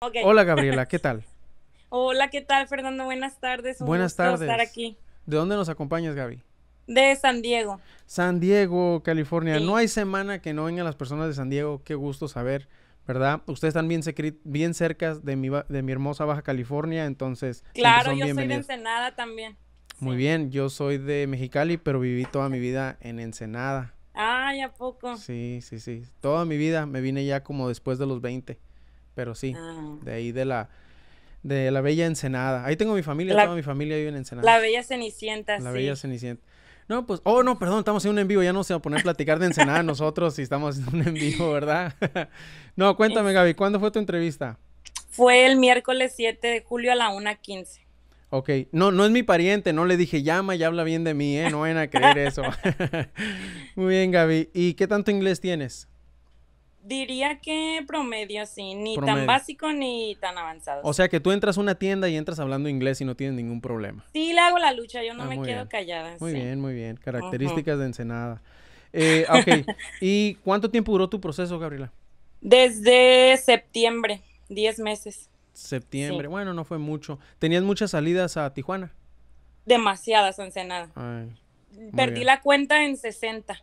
Hola Gabriela, ¿qué tal? Hola, ¿qué tal Fernando? Buenas tardes. Buenas tardes. estar aquí. ¿De dónde nos acompañas, Gaby? De San Diego. San Diego, California. No hay semana que no vengan las personas de San Diego. Qué gusto saber, ¿verdad? Ustedes están bien, bien cerca de mi, de mi hermosa Baja California, entonces. Claro, yo soy de Ensenada también. Muy bien, yo soy de Mexicali, pero viví toda mi vida en Ensenada. Ah, ya poco? Sí, sí, sí. Toda mi vida me vine ya como después de los 20. Pero sí, ah. de ahí de la de la Bella Ensenada. Ahí tengo mi familia, toda mi familia vive en Ensenada. La Bella Cenicienta, sí. La Bella Cenicienta. No, pues, oh, no, perdón, estamos en un en vivo, ya no se va a poner a platicar de Ensenada nosotros si estamos en un en vivo, ¿verdad? no, cuéntame, Gaby, ¿cuándo fue tu entrevista? Fue el miércoles 7 de julio a la 1.15. Ok, no, no es mi pariente, no le dije llama y habla bien de mí, ¿eh? No vayan a creer eso. Muy bien, Gaby. ¿Y qué tanto inglés tienes? Diría que promedio, sí. Ni tan básico ni tan avanzado. O sea que tú entras a una tienda y entras hablando inglés y no tienes ningún problema. Sí, le hago la lucha, yo no ah, me quedo callada. Muy bien, muy bien. Características de Ensenada. Eh, ok, ¿y cuánto tiempo duró tu proceso, Gabriela? Desde septiembre, 10 meses. Septiembre, bueno, no fue mucho. ¿Tenías muchas salidas a Tijuana? Demasiadas, a Ensenada. Perdí la cuenta en 60.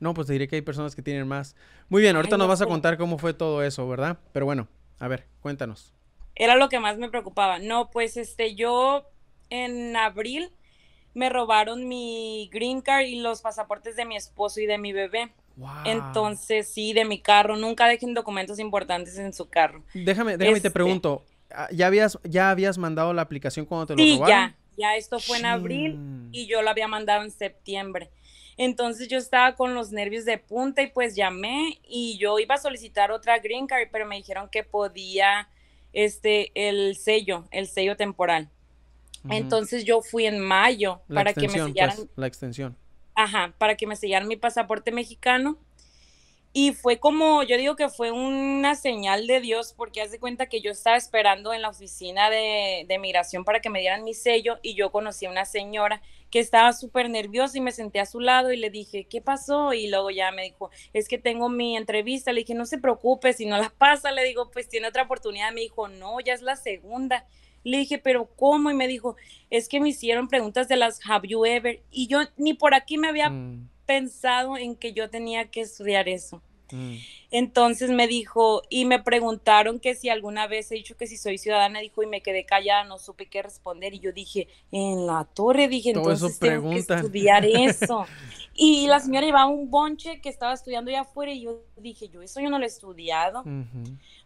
No, pues te diré que hay personas que tienen más. Muy bien, ahorita nos vas a contar cómo fue todo eso, ¿verdad? Pero bueno, a ver, cuéntanos. Era lo que más me preocupaba. No, pues este, yo en abril me robaron mi green card y los pasaportes de mi esposo y de mi bebé. Wow. Entonces, sí, de mi carro. Nunca dejen documentos importantes en su carro. Déjame, déjame te este pregunto. Ah, ¿Ya habías, ¿Ya habías mandado la aplicación cuando te lo sí, ya. Ya esto fue en abril y yo lo había mandado en septiembre. Entonces yo estaba con los nervios de punta y pues llamé y yo iba a solicitar otra green card, pero me dijeron que podía este el sello, el sello temporal. Entonces yo fui en mayo para que me sellaran pues, la extensión. Ajá, para que me sellaran mi pasaporte mexicano y fue como, yo digo que fue una señal de Dios, porque haz de cuenta que yo estaba esperando en la oficina de, migración para que me dieran mi sello y yo conocí a una señora que estaba súper nerviosa y me senté a su lado y le dije, ¿qué pasó? Y luego ya me dijo, es que tengo mi entrevista. Le dije, no se preocupe, si no la pasa, le digo, pues tiene otra oportunidad. Me dijo, no, ya es la segunda. Le dije, pero ¿cómo? Y me dijo, es que me hicieron preguntas de las Have You Ever. Y yo ni por aquí me había... Mm pensado en que yo tenía que estudiar eso. Mm. Entonces me dijo, y me preguntaron que si alguna vez he dicho que si soy ciudadana, dijo, y me quedé callada, no supe qué responder. Y yo dije, en la torre, dije, entonces tengo que estudiar eso. y la señora llevaba un bonche que estaba estudiando allá afuera, y yo dije, yo eso yo no lo he estudiado.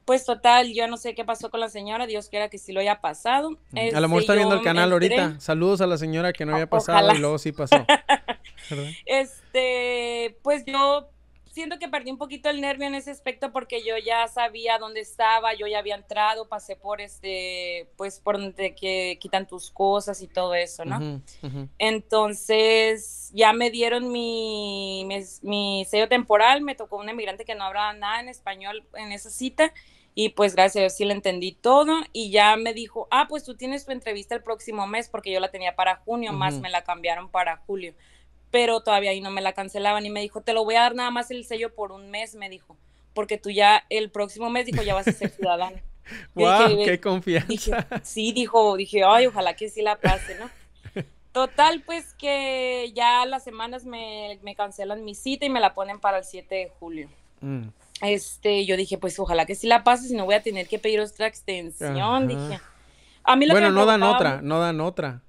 Pues total, yo no sé qué pasó con la señora, Dios quiera que sí lo haya pasado. a lo mejor este, está viendo el canal ahorita. Saludos a la señora que no había pasado y luego sí pasó. Este, pues yo siento que perdí un poquito el nervio en ese aspecto porque yo ya sabía dónde estaba, yo ya había entrado, pasé por este, pues por donde que quitan tus cosas y todo eso, ¿no? Entonces ya me dieron mi, mi, sello temporal, me tocó un emigrante que no hablaba nada en español en esa cita y pues gracias a Dios sí le entendí todo y ya me dijo, ah, pues tú tienes tu entrevista el próximo mes porque yo la tenía para junio, más me la cambiaron para julio pero todavía ahí no me la cancelaban y me dijo, te lo voy a dar nada más el sello por un mes, me dijo, porque tú ya el próximo mes, dijo, ya vas a ser ciudadano. ¡Wow! ¡Qué confianza! sí, dijo, dije, ay, ojalá que sí la pase, ¿no? Total, pues que ya las semanas me, cancelan mi cita y me la ponen para el 7 de julio. Mm. Este, yo dije, pues ojalá que sí la pase, si no voy a tener que pedir otra extensión, dije. A mí bueno, no dan otra, no dan otra.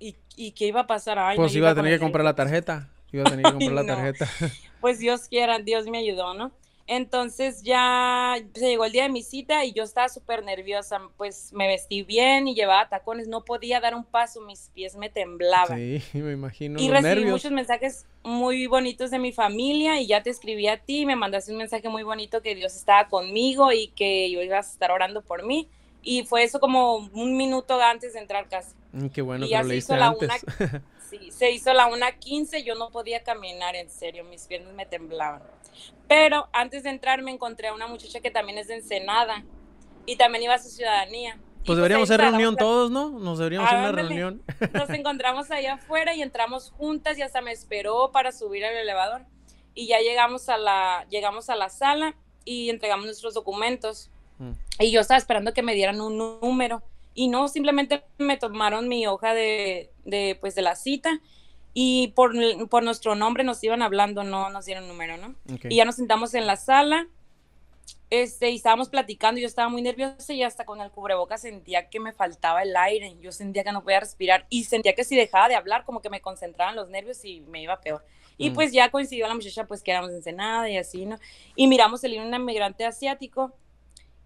¿Y, qué iba a pasar? pues iba, a tener que comprar la tarjeta. Iba a tener que comprar la tarjeta. Pues Dios quiera, Dios me ayudó, ¿no? Entonces ya se llegó el día de mi cita y yo estaba súper nerviosa, pues me vestí bien y llevaba tacones, no podía dar un paso, mis pies me temblaban. Sí, me imagino. Y recibí muchos mensajes muy bonitos de mi familia y ya te escribí a ti, me mandaste un mensaje muy bonito que Dios estaba conmigo y que yo iba a estar orando por mí y fue eso como un minuto antes de entrar casi. Mm, qué bueno que lo se hizo la Una, se hizo la 1.15, yo no podía caminar, en serio, mis piernas me temblaban. Pero antes de entrar me encontré a una muchacha que también es de Ensenada y también iba a su ciudadanía. Pues, pues deberíamos hacer reunión todos, ¿no? Nos deberíamos hacer una reunión. Nos encontramos ahí afuera y entramos juntas y hasta me esperó para subir al elevador. Y ya llegamos a la, llegamos a la sala y entregamos nuestros documentos. Y yo estaba esperando que me dieran un número. Y no, simplemente me tomaron mi hoja de, de pues, de la cita y por, nuestro nombre nos iban hablando, no nos dieron número, ¿no? Y ya nos sentamos en la sala este, estábamos platicando, yo estaba muy nerviosa y hasta con el cubrebocas sentía que me faltaba el aire, yo sentía que no podía respirar y sentía que si dejaba de hablar como que me concentraban los nervios y me iba peor. Y mm. pues ya coincidió la muchacha pues que éramos y así, ¿no? Y miramos el un inmigrante asiático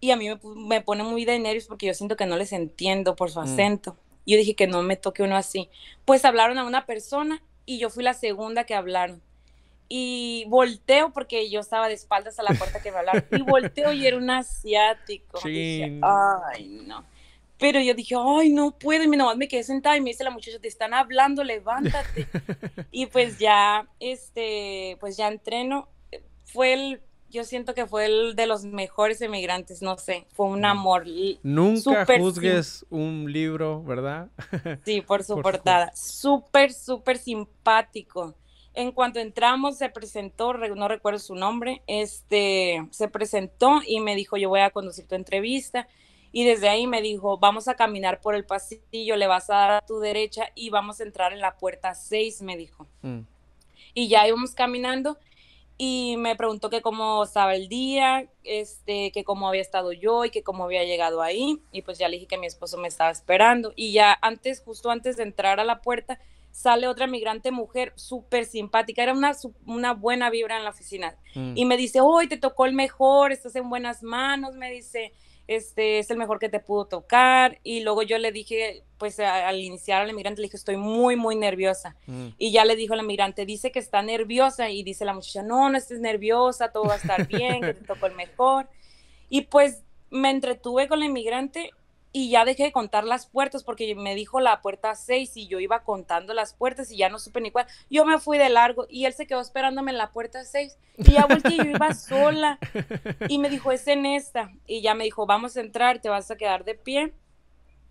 y a mí me, pone muy de nervios porque yo siento que no les entiendo por su mm. acento. Yo dije que no me toque uno así. Pues hablaron a una persona y yo fui la segunda que hablaron. Y volteo porque yo estaba de espaldas a la puerta que me hablaron. Y volteo y era un asiático. Ay, no. Pero yo dije, ay, no puedo. Y me, nomás me quedé sentada y me dice la muchacha, te están hablando, levántate. y pues ya, este, pues ya entreno. Fue el yo siento que fue el de los mejores emigrantes, no sé, fue un amor. Nunca juzgues un libro, ¿verdad? Sí, por su portada. Súper, súper simpático. En cuanto entramos, se presentó, no recuerdo su nombre, este, se presentó y me dijo, yo voy a conducir tu entrevista. Y desde ahí me dijo, vamos a caminar por el pasillo, le vas a dar a tu derecha y vamos a entrar en la puerta 6, me dijo. Mm. Y ya íbamos caminando y me preguntó que cómo estaba el día, este, que cómo había estado yo y que cómo había llegado ahí. Y pues ya le dije que mi esposo me estaba esperando. Y ya antes, justo antes de entrar a la puerta, sale otra migrante mujer súper simpática. Era una, una buena vibra en la oficina. Mm. Y me dice, hoy te tocó el mejor, estás en buenas manos. Me dice, este es el mejor que te pudo tocar. Y luego yo le dije, pues al iniciar al emigrante, le dije, estoy muy, muy nerviosa. Mm. Y ya le dijo el emigrante, dice que está nerviosa. Y dice la muchacha, no, no estés nerviosa, todo va a estar bien, que te tocó el mejor. Y pues me entretuve con la inmigrante y ya dejé de contar las puertas porque me dijo la puerta 6 y yo iba contando las puertas y ya no supe ni cuál. Yo me fui de largo y él se quedó esperándome en la puerta 6 y ya volteé yo iba sola y me dijo, es en esta. Y ya me dijo, vamos a entrar, te vas a quedar de pie,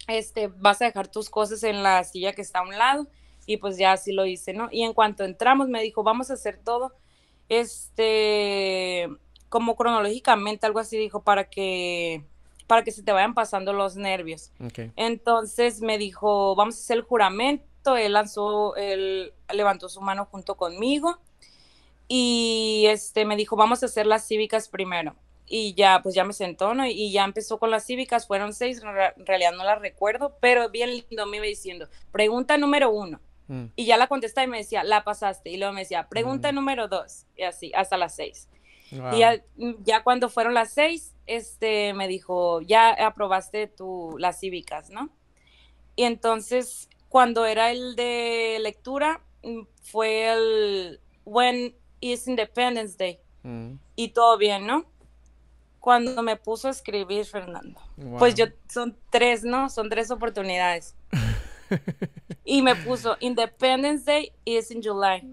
este, vas a dejar tus cosas en la silla que está a un lado y pues ya así lo hice, ¿no? Y en cuanto entramos me dijo, vamos a hacer todo, este, como cronológicamente, algo así dijo, para que para que se te vayan pasando los nervios. Entonces me dijo, vamos a hacer el juramento, él lanzó, él levantó su mano junto conmigo y este me dijo, vamos a hacer las cívicas primero. Y ya, pues ya me sentó, Y ya empezó con las cívicas, fueron seis, en realidad no las recuerdo, pero bien lindo me iba diciendo, pregunta número uno. Mm. Y ya la contesta y me decía, la pasaste. Y luego me decía, pregunta mm. número dos. Y así, hasta las seis. Y ya, cuando fueron las seis, este, me dijo, ya aprobaste tu, las cívicas, ¿no? Y entonces, cuando era el de lectura, mm, fue el When is Independence Day. Mm. Y todo bien, ¿no? Cuando me puso a escribir, Fernando. Pues yo, son tres, ¿no? Son tres oportunidades. y me puso Independence Day is in July.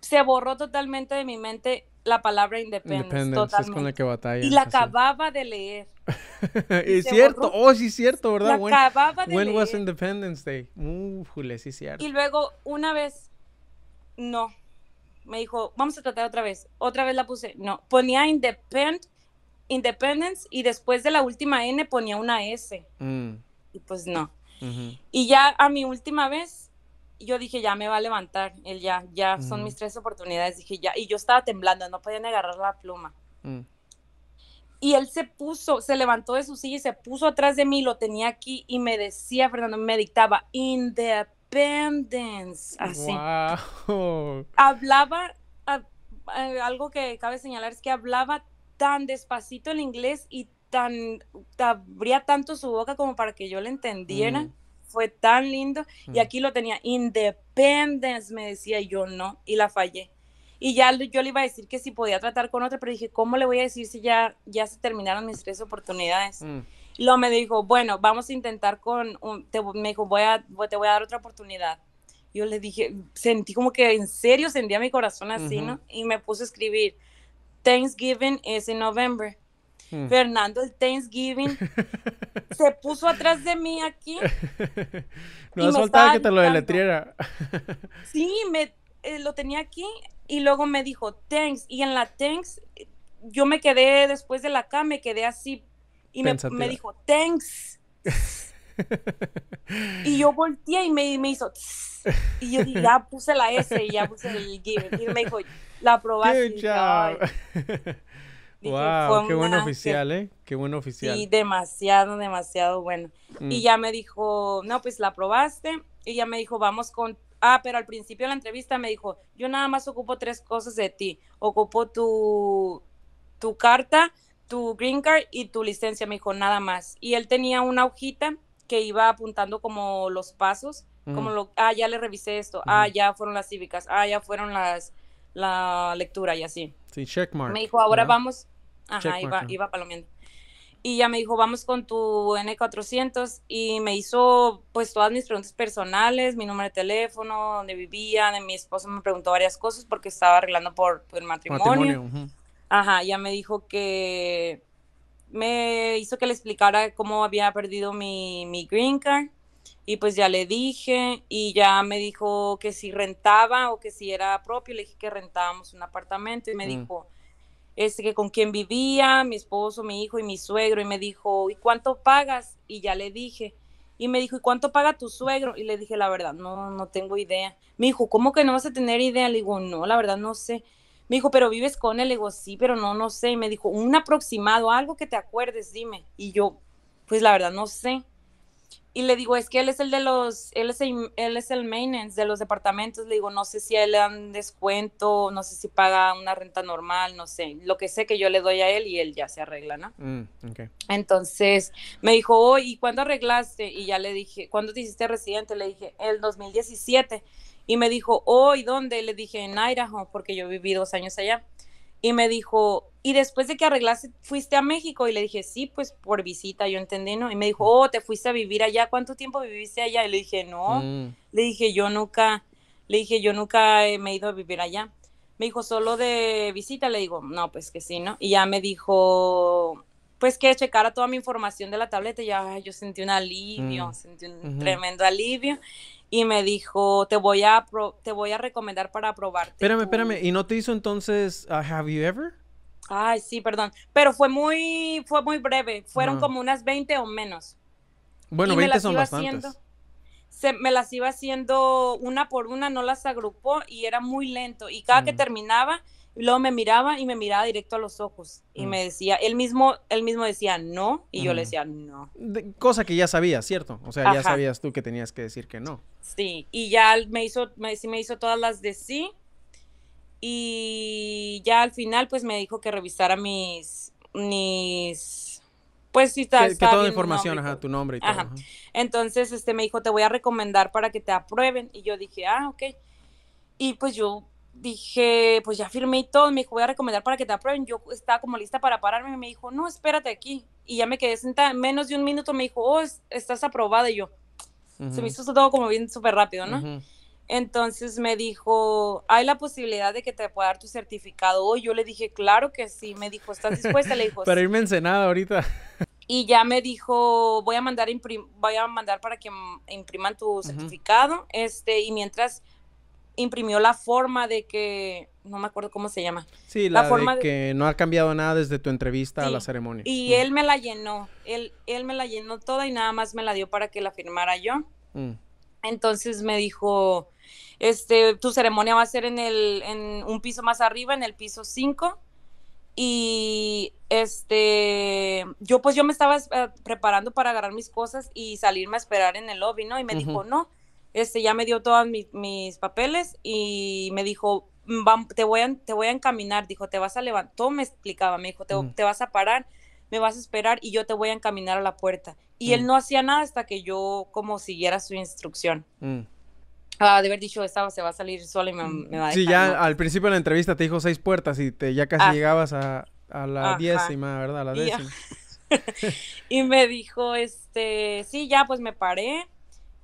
Se borró totalmente de mi mente la palabra independence, independence Es con la que batalla. Y la acababa de leer. es cierto, oh, sí, cierto, ¿verdad? La acababa de when leer. was Independence Day? Ufule, sí, cierto. Y luego, una vez, no. Me dijo, vamos a tratar otra vez. Otra vez la puse, no. Ponía independ, Independence y después de la última N ponía una S. Mm. Y pues no. Y ya a mi última vez yo dije, ya me va a levantar, él ya, ya son mis tres oportunidades, dije, ya, y yo estaba temblando, no podía ni agarrar la pluma. Mm. Y él se puso, se levantó de su silla y se puso atrás de mí, lo tenía aquí y me decía, Fernando, me dictaba, independence, así. Hablaba, eh, algo que cabe señalar es que hablaba tan despacito el inglés y tan, abría tanto su boca como para que yo le entendiera. Mm fue tan lindo. Y aquí lo tenía, Independence, me decía yo no, y la fallé. Y ya yo le iba a decir que si podía tratar con otra, pero dije, ¿cómo le voy a decir si ya, ya se terminaron mis tres oportunidades? Mm. lo me dijo, bueno, vamos a intentar con, un, te, me dijo, voy a, te voy a dar otra oportunidad. Yo le dije, sentí como que en serio sentía mi corazón así, ¿no? Y me puse a escribir, Thanksgiving es en noviembre Mm. Fernando, el Thanksgiving, se puso atrás de mí aquí. no has faltado que te lo deletriera. sí, me, eh, lo tenía aquí y luego me dijo thanks. Y en la thanks, yo me quedé después de la K, me quedé así y me, dijo thanks. y yo volteé y me, hizo y yo ya puse la S y ya puse el giving. Y me dijo, la probaste wow, qué buen oficial, ¿eh? Qué buen oficial. Sí, demasiado, demasiado bueno. Mm. Y ya me dijo, no, pues la probaste. Y ya me dijo, vamos con. Ah, pero al principio de la entrevista me dijo, yo nada más ocupo tres cosas de ti. Ocupo tu, tu carta, tu green card y tu licencia. Me dijo, nada más. Y él tenía una hojita que iba apuntando como los pasos, mm. como lo, ah, ya le revisé esto, ah, ya fueron las cívicas, ah, ya fueron las, la lectura y así. Sí, checkmark. Me dijo, ahora vamos, Ajá, iba, iba, Y ya me dijo, vamos con tu N400 y me hizo pues todas mis preguntas personales, mi número de teléfono, dónde vivía, de mi esposo me preguntó varias cosas porque estaba arreglando por, el matrimonio. Ajá, ya me dijo que me hizo que le explicara cómo había perdido mi, mi green card y pues ya le dije y ya me dijo que si rentaba o que si era propio, le dije que rentábamos un apartamento y me mm. dijo, este, que con quien vivía, mi esposo, mi hijo y mi suegro, y me dijo, ¿y cuánto pagas? Y ya le dije, y me dijo, ¿y cuánto paga tu suegro? Y le dije, la verdad, no, no tengo idea. Me dijo, ¿cómo que no vas a tener idea? Le digo, no, la verdad no sé. Me dijo, ¿pero vives con él? Le digo, sí, pero no, no sé. Y me dijo, un aproximado, algo que te acuerdes, dime. Y yo, pues la verdad no sé y le digo, es que él es el de los, él es el, él es el maintenance de los departamentos. Le digo, no sé si a él le dan descuento, no sé si paga una renta normal, no sé. Lo que sé que yo le doy a él y él ya se arregla, ¿no? Mm, Entonces me dijo, oh, ¿y cuándo arreglaste? Y ya le dije, ¿cuándo te hiciste residente? Le dije, el 2017. Y me dijo, oh, ¿y dónde? Le dije, en Idaho, porque yo viví dos años allá y me dijo, y después de que arreglaste, fuiste a México y le dije, sí, pues por visita, yo entendí, ¿no? Y me dijo, oh, te fuiste a vivir allá, ¿cuánto tiempo viviste allá? Y le dije, no, mm. le dije, yo nunca, le dije, yo nunca me he ido a vivir allá. Me dijo, solo de visita, le digo, no, pues que sí, ¿no? Y ya me dijo, pues que checara toda mi información de la tableta, ya yo sentí un alivio, mm. sentí un tremendo alivio y me dijo, te voy a, te voy a recomendar para probarte. Espérame, espérame, ¿y no te hizo entonces uh, Have You Ever? Ay, sí, perdón, pero fue muy, fue muy breve, fueron como unas 20 o menos. Bueno, 20 son bastantes. se, me las iba haciendo una por una, no las agrupó y era muy lento. Y cada que mm. terminaba, luego me miraba y me miraba directo a los ojos y mm. me decía, él mismo, él mismo decía no y yo le decía no. cosa que ya sabía ¿cierto? O sea, ya sabías tú que tenías que decir que no. Sí, y ya me hizo, me, hizo todas las de sí y ya al final pues me dijo que revisara mis, mis pues sí, está. Que, toda información, ajá, tu nombre y todo. Entonces, este, me dijo, te voy a recomendar para que te aprueben. Y yo dije, ah, ok. Y pues yo dije, pues ya firmé todo, me dijo, voy a recomendar para que te aprueben. Yo estaba como lista para pararme me dijo, no, espérate aquí. Y ya me quedé sentada, menos de un minuto me dijo, oh, estás aprobada. Y yo, se me hizo todo como bien súper rápido, ¿no? Entonces me dijo, ¿hay la posibilidad de que te pueda dar tu certificado hoy? Yo le dije, claro que sí. Me dijo, ¿estás dispuesta? Le dijo, para irme encenada ahorita. y ya me dijo, voy a mandar, voy a mandar para que impriman tu certificado. Este, y mientras imprimió la forma de que, no me acuerdo cómo se llama. Sí, la, forma que no ha cambiado nada desde tu entrevista a la ceremonia. Y él me la llenó, él, él me la llenó toda y nada más me la dio para que la firmara yo. Mm. Entonces me dijo, este, tu ceremonia va a ser en, el, en un piso más arriba, en el piso 5. Y este, yo pues yo me estaba eh, preparando para agarrar mis cosas y salirme a esperar en el lobby, ¿no? Y me dijo, no, este, ya me dio todos mis, papeles y me dijo, te, voy a, te voy a encaminar, dijo, te vas a levantar, me explicaba, me dijo, te, vas a parar, me vas a esperar y yo te voy a encaminar a la puerta. Y él no hacía nada hasta que yo como siguiera su instrucción. Mm. Ah, de haber dicho, estaba, se va a salir sola y me, mm. va a dejar. Sí, ya al principio de la entrevista te dijo seis puertas y te, ya casi ah. llegabas a, la décima, ¿verdad? la décima. Y, me dijo, este, sí, ya, pues me paré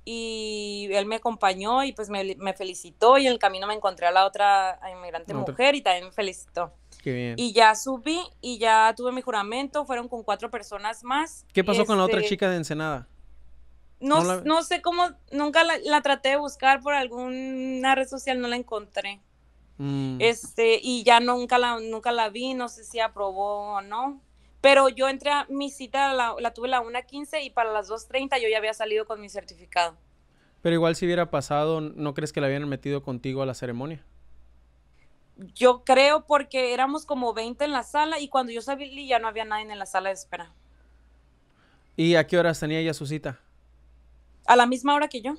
y él me acompañó y pues me, felicitó y en el camino me encontré a la otra inmigrante mujer y también me felicitó. Qué bien. Y ya subí y ya tuve mi juramento, fueron con cuatro personas más. ¿Qué pasó con la otra este, chica de Ensenada? No, no, sé cómo, nunca la, traté de buscar por alguna red social, no la encontré. Mm. Este, y ya nunca la, nunca la vi, no sé si aprobó o no. Pero yo entré a mi cita, la, tuve a la 1.15 y para las 2.30 yo ya había salido con mi certificado. Pero igual si hubiera pasado, ¿no crees que la habían metido contigo a la ceremonia? Yo creo porque éramos como 20 en la sala y cuando yo salí ya no había nadie en la sala de espera. ¿Y a qué horas tenía ella su cita? A la misma hora que yo.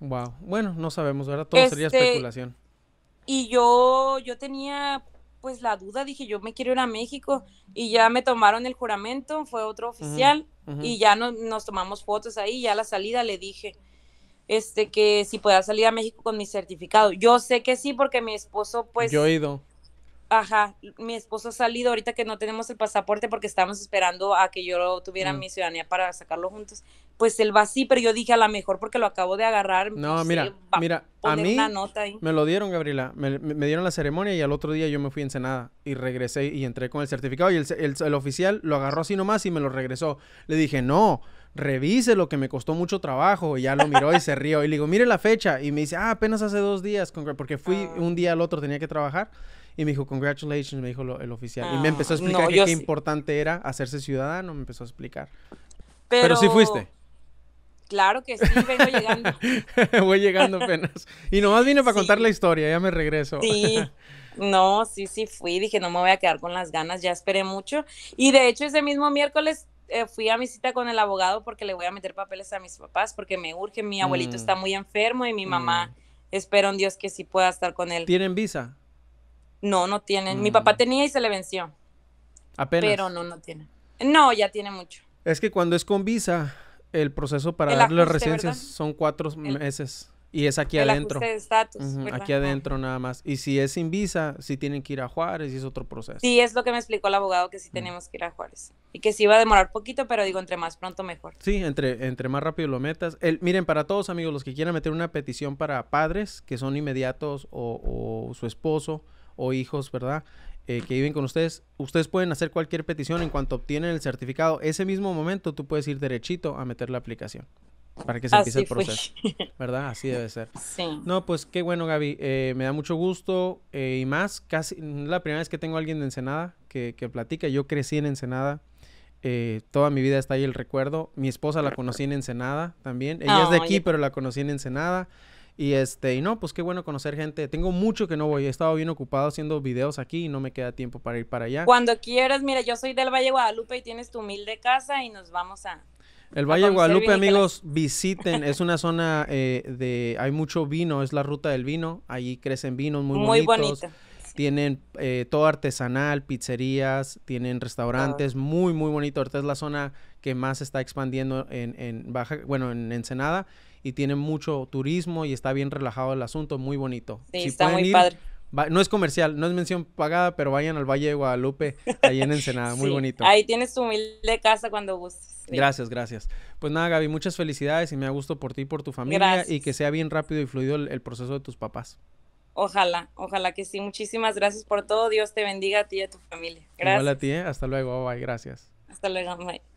Wow. Bueno, no sabemos, ¿verdad? Todo sería este, especulación. Y yo, yo tenía pues la duda, dije yo me quiero ir a México y ya me tomaron el juramento, fue otro oficial y ya no, nos tomamos fotos ahí, ya a la salida le dije este que si pueda salir a México con mi certificado. Yo sé que sí porque mi esposo pues Yo he ido. Ajá, mi esposo ha salido ahorita que no tenemos el pasaporte porque estamos esperando a que yo tuviera mm. mi ciudadanía para sacarlo juntos pues el vací, pero yo dije a lo mejor porque lo acabo de agarrar. No, mira, mira, a mí me lo dieron, Gabriela, me, dieron la ceremonia y al otro día yo me fui a Ensenada y regresé y entré con el certificado y el, oficial lo agarró así nomás y me lo regresó. Le dije, no, revise lo que me costó mucho trabajo. Y ya lo miró y se rió. Y le digo, mire la fecha. Y me dice, ah, apenas hace dos días, porque fui ah. un día al otro, tenía que trabajar. Y me dijo, congratulations, me dijo el oficial. Y me ah, empezó a explicar qué importante era hacerse ciudadano, me empezó a explicar. Pero, si sí fuiste. Claro que sí, vengo llegando. Voy llegando apenas. Y nomás vine para contar la historia, ya me regreso. Sí. No, sí, sí fui, dije, no me voy a quedar con las ganas, ya esperé mucho. Y de hecho, ese mismo miércoles eh, fui a mi cita con el abogado porque le voy a meter papeles a mis papás, porque me urge, mi abuelito mm. está muy enfermo y mi mamá, mm. espero en Dios que sí pueda estar con él. ¿Tienen visa? No, no tienen. Mi mm. papá tenía y se le venció. Apenas. Pero no, no tiene. No, ya tiene mucho. Es que cuando es con visa, el proceso para darle las residencias son cuatro meses. Y es aquí adentro. aquí adentro nada más. Y si es sin visa, sí tienen que ir a Juárez y es otro proceso. Sí, es lo que me explicó el abogado, que sí tenemos que ir a Juárez. Y que sí va a demorar poquito, pero digo, entre más pronto mejor. Sí, entre, entre más rápido lo metas. El, miren, para todos amigos, los que quieran meter una petición para padres que son inmediatos o, o su esposo o hijos, ¿verdad? Eh, que viven con ustedes, ustedes pueden hacer cualquier petición en cuanto obtienen el certificado. Ese mismo momento tú puedes ir derechito a meter la aplicación para que se empiece el proceso. ¿Verdad? Así debe ser. Sí. No, pues qué bueno, Gaby. Eh, me da mucho gusto eh, y más, casi la primera vez que tengo a alguien de Ensenada que, platica. Yo crecí en Ensenada. toda mi vida está ahí el recuerdo. Mi esposa la conocí en Ensenada también. Ella es de aquí, pero la conocí en Ensenada. Y este, y no, pues qué bueno conocer gente. Tengo mucho que no voy. He estado bien ocupado haciendo videos aquí y no me queda tiempo para ir para allá. Cuando quieras, mira, yo soy del Valle de Guadalupe y tienes tu humilde casa y nos vamos a. El Valle de Guadalupe, amigos, visiten. Es una zona eh, de. Hay mucho vino, es la ruta del vino. Allí crecen vinos muy, muy bonitos. Bonito. Tienen eh, todo artesanal, pizzerías, tienen restaurantes, muy, muy bonito. Ahorita es la zona que más está expandiendo en, en Baja, bueno, en Ensenada y tiene mucho turismo y está bien relajado el asunto, muy bonito. Sí, está muy padre. no es comercial, no es mención pagada, pero vayan al Valle de Guadalupe, ahí en Ensenada, muy bonito. Ahí tienes tu humilde casa cuando gustes. Gracias, gracias. Pues nada, Gaby, muchas felicidades y me ha gusto por ti y por tu familia y que sea bien rápido y fluido el, proceso de tus papás. Ojalá, ojalá que sí. Muchísimas gracias por todo. Dios te bendiga a ti y a tu familia. Gracias. Hola a ti, ¿eh? Hasta luego, bye. gracias. Hasta luego, bye.